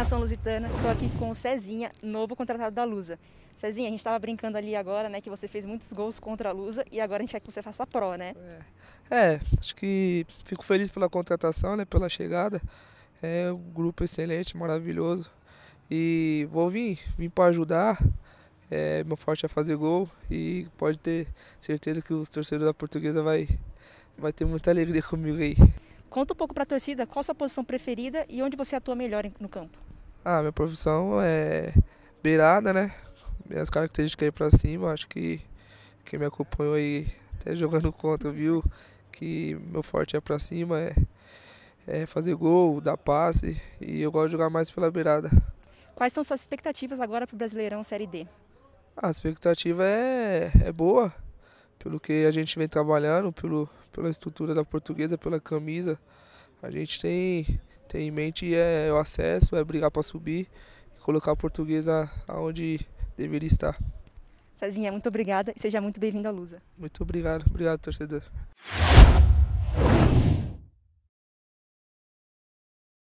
Nação Lusitana, estou aqui com o Cezinha, novo contratado da Lusa. Cezinha, a gente estava brincando ali agora, né, que você fez muitos gols contra a Lusa e agora a gente quer que você faça pró, né? É, é acho que fico feliz pela contratação, né, pela chegada. É um grupo excelente, maravilhoso. E vou vir, vim para ajudar. É, meu forte é fazer gol e pode ter certeza que os torcedores da Portuguesa vai, vai ter muita alegria comigo aí. Conta um pouco para a torcida qual a sua posição preferida e onde você atua melhor no campo. Ah, minha profissão é beirada, né? Minhas características aí pra cima, acho que quem me acompanhou aí, até jogando contra, viu? Que meu forte é pra cima, é, é fazer gol, dar passe, e eu gosto de jogar mais pela beirada. Quais são suas expectativas agora pro Brasileirão Série D? Ah, a expectativa é, é boa, pelo que a gente vem trabalhando, pelo, pela estrutura da portuguesa, pela camisa. A gente tem tem em mente é o acesso, é brigar para subir e colocar o português aonde deveria estar. Cezinha, muito obrigada e seja muito bem-vindo à Lusa. Muito obrigado, obrigado, torcedor.